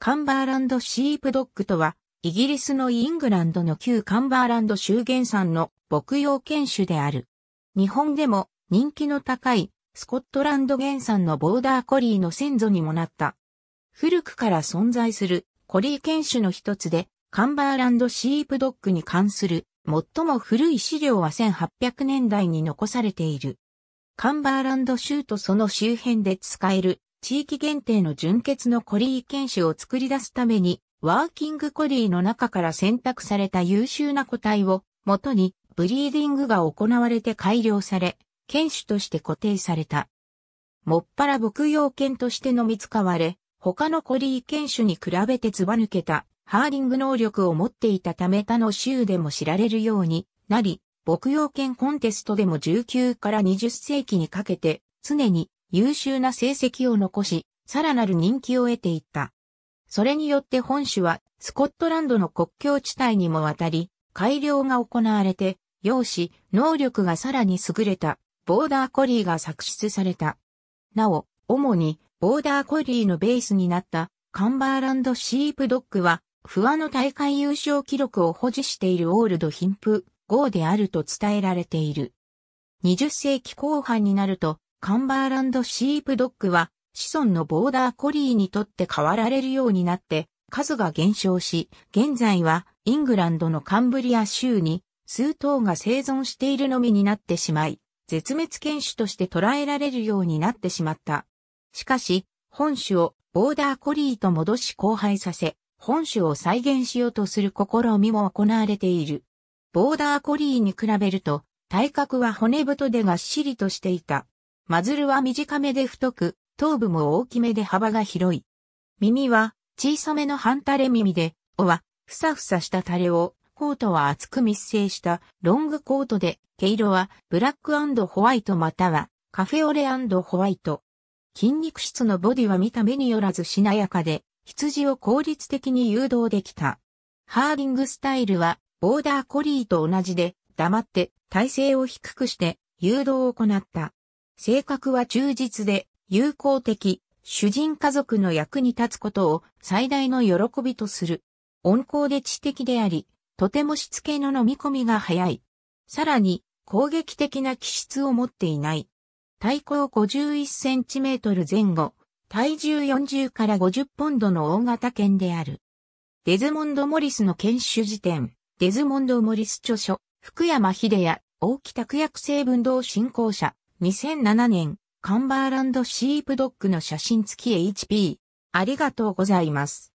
カンバーランドシープドッグとは、イギリスのイングランドの旧カンバーランド州原産の牧羊犬種である。日本でも人気の高いスコットランド原産のボーダーコリーの先祖にもなった。古くから存在するコリー犬種の一つで、カンバーランドシープドッグに関する最も古い資料は1800年代に残されている。カンバーランド州とその周辺で使える地域限定の純血のコリー犬種を作り出すために、ワーキングコリーの中から選択された優秀な個体を、元に、ブリーディングが行われて改良され、犬種として固定された。もっぱら牧羊犬としてのみ使われ、他のコリー犬種に比べてずば抜けた、ハーリング能力を持っていたため他の州でも知られるようになり、牧羊犬コンテストでも19から20世紀にかけて、常に優秀な成績を残し、さらなる人気を得ていった。それによって本種はスコットランドの国境地帯にも渡り、改良が行われて、容姿、能力がさらに優れたボーダーコリーが作出された。なお、主にボーダーコリーのベースになったカンバーランドシープドッグは、不和の大会優勝記録を保持しているオールド貧富号であると伝えられている。20世紀後半になると、カンバーランドシープドッグは子孫のボーダーコリーにとって変わられるようになって数が減少し、現在はイングランドのカンブリア州に数頭が生存しているのみになってしまい、絶滅犬種として捉えられるようになってしまった。しかし、本種をボーダーコリーと戻し交配させ、本種を再現しようとする試みも行われている。ボーダーコリーに比べると、体格は骨太でがっしりとしていた。マズルは短めで太く、頭部も大きめで幅が広い。耳は小さめの半垂れ耳で、尾はふさふさした垂れを、コートは厚く密生したロングコートで、毛色はブラックホワイトまたはカフェオレホワイト。筋肉質のボディは見た目によらずしなやかで、羊を効率的に誘導できた。ハーリングスタイルは、ボーダーコリーと同じで、黙って体勢を低くして誘導を行った。性格は忠実で、友好的、主人家族の役に立つことを最大の喜びとする。温厚で知的であり、とてもしつけの飲み込みが早い。さらに、攻撃的な気質を持っていない。体高51センチメートル前後、体重40から50ポンドの大型犬である。デズモンド・モリスの犬種辞典、デズモンド・モリス著書、福山秀也、大木拓役成分動振興者、2007年、カンバーランドシープドッグの写真付き HP。ありがとうございます。